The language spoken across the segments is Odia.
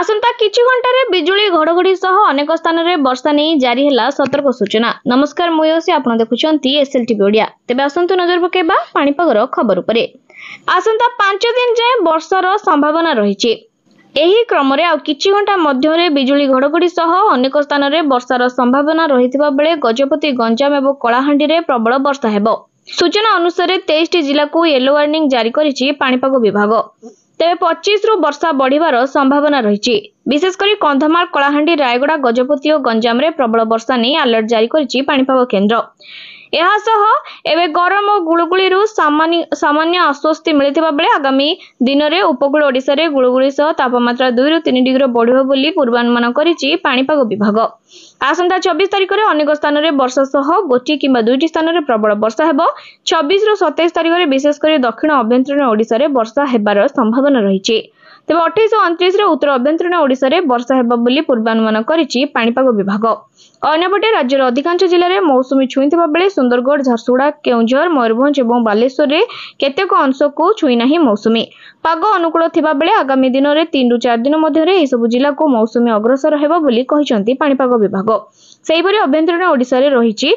ଆସନ୍ତା କିଛି ଘଣ୍ଟାରେ ବିଜୁଳି ଘଡ଼ଘଡ଼ି ସହ ଅନେକ ସ୍ଥାନରେ ବର୍ଷା ନେଇ ଜାରି ହେଲା ସତର୍କ ସୂଚନା ନମସ୍କାର ମୟସି ଆପଣ ଦେଖୁଛନ୍ତି ଏସ୍ଏଲ୍ ଟିଭି ଓଡ଼ିଆ ତେବେ ଆସନ୍ତୁ ନଜର ପକାଇବା ପାଣିପାଗର ଖବର ଉପରେ ଆସନ୍ତା ପାଞ୍ଚ ଦିନ ଯାଏଁ ବର୍ଷାର ସମ୍ଭାବନା ରହିଛି ଏହି କ୍ରମରେ ଆଉ କିଛି ଘଣ୍ଟା ମଧ୍ୟରେ ବିଜୁଳି ଘଡ଼ଘଡ଼ି ସହ ଅନେକ ସ୍ଥାନରେ ବର୍ଷାର ସମ୍ଭାବନା ରହିଥିବା ବେଳେ ଗଜପତି ଗଞ୍ଜାମ ଏବଂ କଳାହାଣ୍ଡିରେ ପ୍ରବଳ ବର୍ଷା ହେବ ସୂଚନା ଅନୁସାରେ ତେଇଶଟି ଜିଲ୍ଲାକୁ ୟେଲୋ ୱାର୍ଣ୍ଣିଂ ଜାରି କରିଛି ପାଣିପାଗ ବିଭାଗ ତେବେ ପଚିଶରୁ ବର୍ଷା ବଢ଼ିବାର ସମ୍ଭାବନା ରହିଛି ବିଶେଷ କରି କନ୍ଧମାଳ କଳାହାଣ୍ଡି ରାୟଗଡ଼ା ଗଜପତି ଓ ଗଞ୍ଜାମରେ ପ୍ରବଳ ବର୍ଷା ନେଇ ଆଲର୍ଟ ଜାରି କରିଛି ପାଣିପାଗ କେନ୍ଦ୍ର ଏହା ସହ ଏବେ ଗରମ ଓ ଗୁଳୁଗୁଳିରୁ ସାମାନ୍ୟ ଆଶ୍ୱସ୍ତି ମିଳିଥିବା ବେଳେ ଆଗାମୀ ଦିନରେ ଉପକୂଳ ଓଡ଼ିଶାରେ ଗୁଳୁଗୁଳି ସହ ତାପମାତ୍ରା ଦୁଇରୁ ତିନି ଡିଗ୍ରୀ ବଢ଼ିବ ବୋଲି ପୂର୍ବାନୁମାନ କରିଛି ପାଣିପାଗ ବିଭାଗ ଆସନ୍ତା ଚବିଶ ତାରିଖରେ ଅନେକ ସ୍ଥାନରେ ବର୍ଷା ସହ ଗୋଟିଏ କିମ୍ବା ଦୁଇଟି ସ୍ଥାନରେ ପ୍ରବଳ ବର୍ଷା ହେବ ଛବିଶରୁ ସତେଇଶ ତାରିଖରେ ବିଶେଷ କରି ଦକ୍ଷିଣ ଆଭ୍ୟନ୍ତରୀଣ ଓଡ଼ିଶାରେ ବର୍ଷା ହେବାର ସମ୍ଭାବନା ରହିଛି ତେବେ ଅଠେଇଶ ଅଣତିରିଶରେ ଉତ୍ତର ଅଭ୍ୟନ୍ତରୀଣ ଓଡ଼ିଶାରେ ବର୍ଷା ହେବ ବୋଲି ପୂର୍ବାନୁମାନ କରିଛି ପାଣିପାଗ ବିଭାଗ ଅନ୍ୟପଟେ ରାଜ୍ୟର ଅଧିକାଂଶ ଜିଲ୍ଲାରେ ମୌସୁମୀ ଛୁଇଁଥିବା ବେଳେ ସୁନ୍ଦରଗଡ଼ ଝାରସୁଗୁଡ଼ା କେଉଁଝର ମୟୂରଭଞ୍ଜ ଏବଂ ବାଲେଶ୍ୱରରେ କେତେକ ଅଂଶକୁ ଛୁଇଁ ନାହିଁ ମୌସୁମୀ ପାଗ ଅନୁକୂଳ ଥିବାବେଳେ ଆଗାମୀ ଦିନରେ ତିନିରୁ ଚାରି ଦିନ ମଧ୍ୟରେ ଏହିସବୁ ଜିଲ୍ଲାକୁ ମୌସୁମୀ ଅଗ୍ରସର ହେବ ବୋଲି କହିଛନ୍ତି ପାଣିପାଗ ବିଭାଗ ସେହିପରି ଅଭ୍ୟନ୍ତରୀଣ ଓଡ଼ିଶାରେ ରହିଛି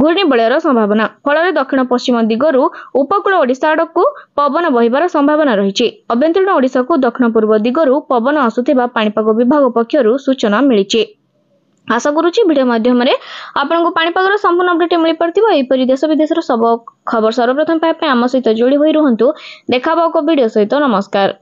ଘୂର୍ଣ୍ଣିବଳୟର ସମ୍ଭାବନା ଫଳରେ ଦକ୍ଷିଣ ପଶ୍ଚିମ ଦିଗରୁ ଉପକୂଳ ଓଡ଼ିଶା ଆଡ଼କୁ ପବନ ବହିବାର ସମ୍ଭାବନା ରହିଛି ଅଭ୍ୟନ୍ତରୀଣ ଓଡ଼ିଶାକୁ ଦକ୍ଷିଣ ପୂର୍ବ ଦିଗରୁ ପବନ ଆସୁଥିବା ପାଣିପାଗ ବିଭାଗ ପକ୍ଷରୁ ସୂଚନା ମିଳିଛି ଆଶା କରୁଛି ଭିଡ଼ିଓ ମାଧ୍ୟମରେ ଆପଣଙ୍କୁ ପାଣିପାଗର ସମ୍ପୂର୍ଣ୍ଣ ଅପଡେଟ୍ ମିଳିପାରିଥିବ ଏହିପରି ଦେଶ ବିଦେଶର ସବୁ ଖବର ସର୍ବପ୍ରଥମ ପାଇବା ପାଇଁ ଆମ ସହିତ ଯୋଡ଼ି ହୋଇ ରୁହନ୍ତୁ ଦେଖାହେବ ଏକ ଭିଡ଼ିଓ ସହିତ ନମସ୍କାର